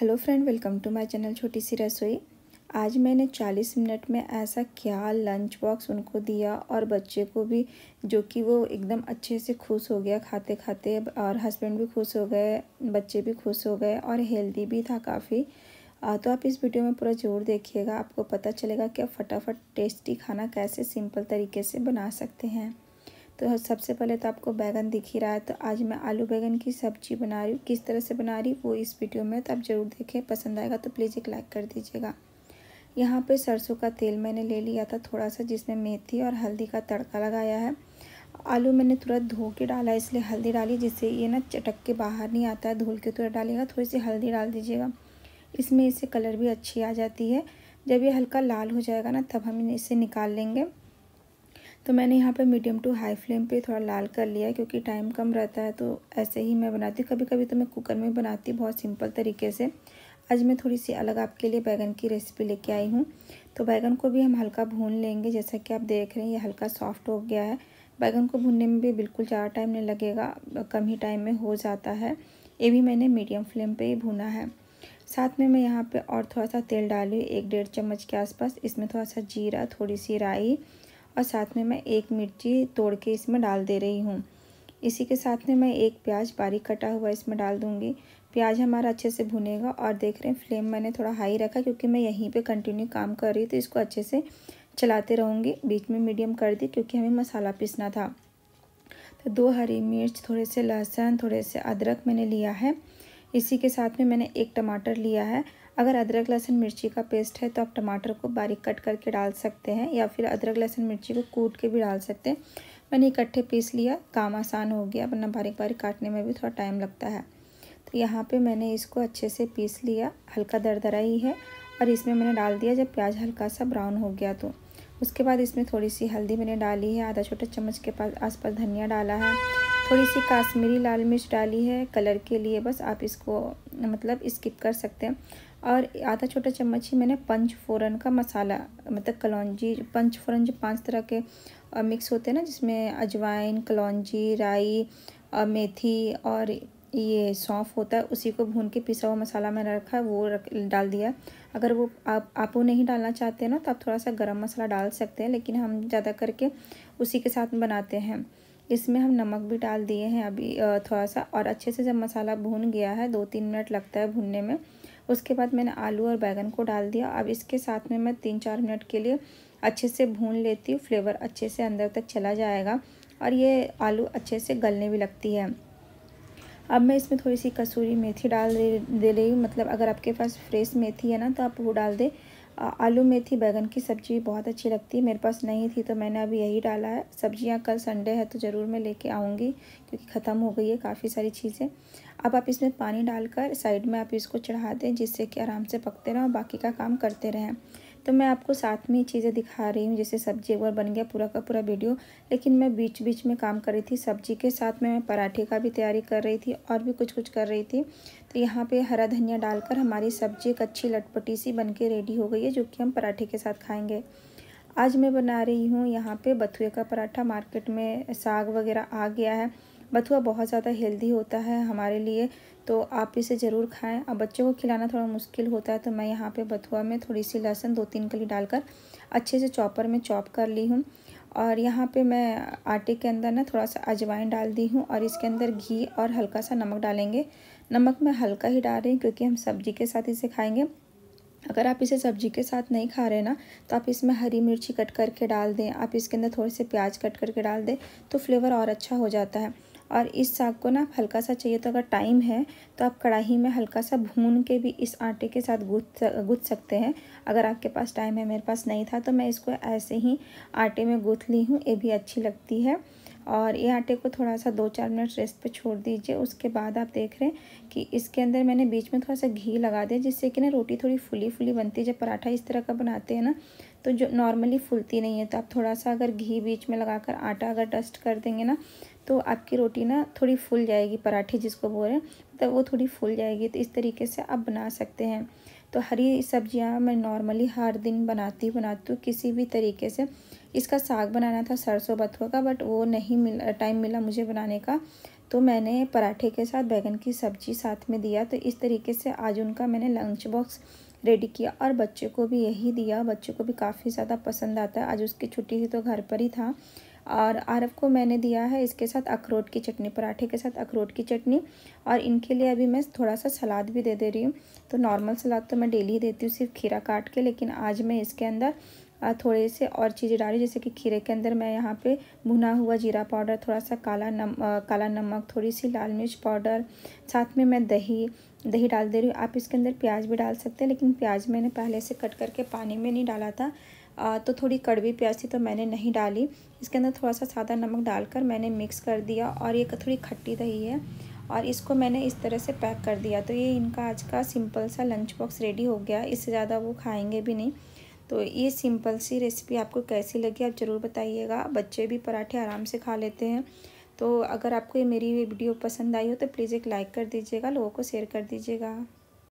hello friend welcome to my channel छोटी सी रसोई आज मैंने 40 मिनट में ऐसा क्या लंच बॉक्स उनको दिया और बच्चे को भी जो कि वो एकदम अच्छे से खुश हो गया खाते खाते और हस्बैंड भी खुश हो गए बच्चे भी खुश हो गए और हेल्दी भी था काफ़ी तो आप इस वीडियो में पूरा ज़रूर देखिएगा आपको पता चलेगा कि आप फटाफट टेस्टी खाना कैसे सिंपल तरीके से बना सकते हैं तो सबसे पहले तो आपको बैगन दिख ही रहा है तो आज मैं आलू बैगन की सब्जी बना रही हूँ किस तरह से बना रही वो इस वीडियो में तो आप ज़रूर देखें पसंद आएगा तो प्लीज़ एक लाइक कर दीजिएगा यहाँ पे सरसों का तेल मैंने ले लिया था थोड़ा सा जिसमें मेथी और हल्दी का तड़का लगाया है आलू मैंने तुरंत धो के डाला इसलिए हल्दी डाली जिससे ये ना चटक के बाहर नहीं आता है धुल के तुरंत डालेगा थोड़ी सी हल्दी डाल दीजिएगा इसमें इससे कलर भी अच्छी आ जाती है जब ये हल्का लाल हो जाएगा ना तब हम इसे निकाल लेंगे तो मैंने यहाँ पर मीडियम टू हाई फ्लेम पे थोड़ा लाल कर लिया क्योंकि टाइम कम रहता है तो ऐसे ही मैं बनाती हूँ कभी कभी तो मैं कुकर में बनाती हूँ बहुत सिंपल तरीके से आज मैं थोड़ी सी अलग आपके लिए बैगन की रेसिपी लेके आई हूँ तो बैगन को भी हम हल्का भून लेंगे जैसा कि आप देख रहे हैं ये हल्का सॉफ्ट हो गया है बैगन को भूनने में भी बिल्कुल ज़्यादा टाइम नहीं लगेगा कम ही टाइम में हो जाता है ये भी मैंने मीडियम फ्लेम पे ही भुना है साथ में मैं यहाँ पे और थोड़ा सा तेल डाली एक डेढ़ चम्मच के आसपास इसमें थोड़ा सा जीरा थोड़ी सी राई और साथ में मैं एक मिर्ची तोड़ के इसमें डाल दे रही हूँ इसी के साथ में मैं एक प्याज बारीक कटा हुआ इसमें डाल दूँगी प्याज हमारा अच्छे से भुनेगा और देख रहे हैं फ्लेम मैंने थोड़ा हाई रखा क्योंकि मैं यहीं पे कंटिन्यू काम कर रही हूँ तो इसको अच्छे से चलाते रहूँगी बीच में मीडियम कर दी क्योंकि हमें मसाला पीसना था तो दो हरी मिर्च थोड़े से लहसुन थोड़े से अदरक मैंने लिया है इसी के साथ में मैंने एक टमाटर लिया है अगर अदरक लहसुन मिर्ची का पेस्ट है तो आप टमाटर को बारीक कट करके डाल सकते हैं या फिर अदरक लहसुन मिर्ची को कूट के भी डाल सकते हैं मैंने इकट्ठे पीस लिया काम आसान हो गया वरना बारीक बारीक काटने में भी थोड़ा टाइम लगता है तो यहाँ पे मैंने इसको अच्छे से पीस लिया हल्का दरदरा ही है और इसमें मैंने डाल दिया जब प्याज हल्का सा ब्राउन हो गया तो उसके बाद इसमें थोड़ी सी हल्दी मैंने डाली है आधा छोटा चम्मच के पास आसपास धनिया डाला है थोड़ी सी काश्मीरी लाल मिर्च डाली है कलर के लिए बस आप इसको मतलब स्किप कर सकते हैं और आधा छोटा चम्मच ही मैंने पंच फ़ोरन का मसाला मतलब कलौजी पंच फ़ोरन जो पांच तरह के मिक्स होते हैं ना जिसमें अजवाइन कलौजी राई और मेथी और ये सौंफ होता है उसी को भून के पिसा हुआ मसाला मैंने रखा है वो रख डाल दिया अगर वो आप आप वो नहीं डालना चाहते ना तो आप थोड़ा सा गर्म मसाला डाल सकते हैं लेकिन हम ज़्यादा करके उसी के साथ बनाते हैं इसमें हम नमक भी डाल दिए हैं अभी थोड़ा सा और अच्छे से जब मसाला भून गया है दो तीन मिनट लगता है भूनने में उसके बाद मैंने आलू और बैगन को डाल दिया अब इसके साथ में मैं तीन चार मिनट के लिए अच्छे से भून लेती हूँ फ्लेवर अच्छे से अंदर तक चला जाएगा और ये आलू अच्छे से गलने भी लगती है अब मैं इसमें थोड़ी सी कसूरी मेथी डाल दे दे रही हूँ मतलब अगर आपके पास फ्रेश मेथी है ना तो आप वो डाल दें आलू मेथी बैगन की सब्ज़ी बहुत अच्छी लगती है मेरे पास नहीं थी तो मैंने अभी यही डाला है सब्जियां कल संडे है तो ज़रूर मैं लेके आऊँगी क्योंकि ख़त्म हो गई है काफ़ी सारी चीज़ें अब आप इसमें पानी डालकर साइड में आप इसको चढ़ा दें जिससे कि आराम से पकते रहें और बाकी का काम करते रहें तो मैं आपको साथ में चीज़ें दिखा रही हूँ जैसे सब्जी एक बार बन गया पूरा का पूरा वीडियो लेकिन मैं बीच बीच में काम कर रही थी सब्जी के साथ में मैं पराठे का भी तैयारी कर रही थी और भी कुछ कुछ कर रही थी तो यहाँ पे हरा धनिया डालकर हमारी सब्जी एक अच्छी लटपटी सी बन के रेडी हो गई है जो कि हम पराठे के साथ खाएँगे आज मैं बना रही हूँ यहाँ पर बथुए का पराठा मार्केट में साग वगैरह आ गया है बथुआ बहुत ज़्यादा हेल्दी होता है हमारे लिए तो आप इसे ज़रूर खाएं अब बच्चों को खिलाना थोड़ा मुश्किल होता है तो मैं यहाँ पे बथुआ में थोड़ी सी लहसुन दो तीन कली डालकर अच्छे से चॉपर में चॉप कर ली हूँ और यहाँ पे मैं आटे के अंदर ना थोड़ा सा अजवाइन डाल दी हूँ और इसके अंदर घी और हल्का सा नमक डालेंगे नमक मैं हल्का ही डाल रही हूँ क्योंकि हम सब्जी के साथ इसे खाएँगे अगर आप इसे सब्जी के साथ नहीं खा रहे ना तो आप इसमें हरी मिर्ची कट करके डाल दें आप इसके अंदर थोड़े से प्याज कट करके डाल दें तो फ्लेवर और अच्छा हो जाता है और इस साग को ना हल्का सा चाहिए तो अगर टाइम है तो आप कढ़ाई में हल्का सा भून के भी इस आटे के साथ गूथ गूथ सकते हैं अगर आपके पास टाइम है मेरे पास नहीं था तो मैं इसको ऐसे ही आटे में गूथ ली हूँ ये भी अच्छी लगती है और ये आटे को थोड़ा सा दो चार मिनट रेस्ट पे छोड़ दीजिए उसके बाद आप देख रहे हैं कि इसके अंदर मैंने बीच में थोड़ा सा घी लगा दिया जिससे कि ना रोटी थोड़ी फुली फुली बनती है जब पराठा इस तरह का बनाते हैं ना तो जो नॉर्मली फुलती नहीं है तो आप थोड़ा सा अगर घी बीच में लगाकर आटा अगर डस्ट कर देंगे ना तो आपकी रोटी ना थोड़ी फूल जाएगी पराठे जिसको बोल रहे हैं तो वो थोड़ी फूल जाएगी तो इस तरीके से आप बना सकते हैं तो हरी सब्जियां मैं नॉर्मली हर दिन बनाती बनाती हूँ किसी भी तरीके से इसका साग बनाना था सरसों बथुआ का बट वो नहीं मिला टाइम मिला मुझे बनाने का तो मैंने पराठे के साथ बैगन की सब्जी साथ में दिया तो इस तरीके से आज उनका मैंने लंच बॉक्स रेडी किया और बच्चे को भी यही दिया बच्चे को भी काफ़ी ज़्यादा पसंद आता है आज उसकी छुट्टी थी तो घर पर ही था और आरफ को मैंने दिया है इसके साथ अखरोट की चटनी पराठे के साथ अखरोट की चटनी और इनके लिए अभी मैं थोड़ा सा सलाद भी दे दे रही हूँ तो नॉर्मल सलाद तो मैं डेली ही देती हूँ सिर्फ खीरा काट के लेकिन आज मैं इसके अंदर थोड़े से और चीज़ें डाल हूँ जैसे कि खीरे के अंदर मैं यहाँ पे भुना हुआ जीरा पाउडर थोड़ा सा काला नम काला नमक थोड़ी सी लाल मिर्च पाउडर साथ में मैं दही दही डाल दे रही हूँ आप इसके अंदर प्याज भी डाल सकते हैं लेकिन प्याज मैंने पहले से कट करके पानी में नहीं डाला था तो थोड़ी कड़वी प्याज थी तो मैंने नहीं डाली इसके अंदर थोड़ा सा सादा नमक डालकर मैंने मिक्स कर दिया और ये थोड़ी खट्टी दही है और इसको मैंने इस तरह से पैक कर दिया तो ये इनका आज का सिंपल सा लंच बॉक्स रेडी हो गया इससे ज़्यादा वो खाएंगे भी नहीं तो ये सिंपल सी रेसिपी आपको कैसी लगी आप ज़रूर बताइएगा बच्चे भी पराठे आराम से खा लेते हैं तो अगर आपको ये मेरी वीडियो पसंद आई हो तो प्लीज़ एक लाइक कर दीजिएगा लोगों को शेयर कर दीजिएगा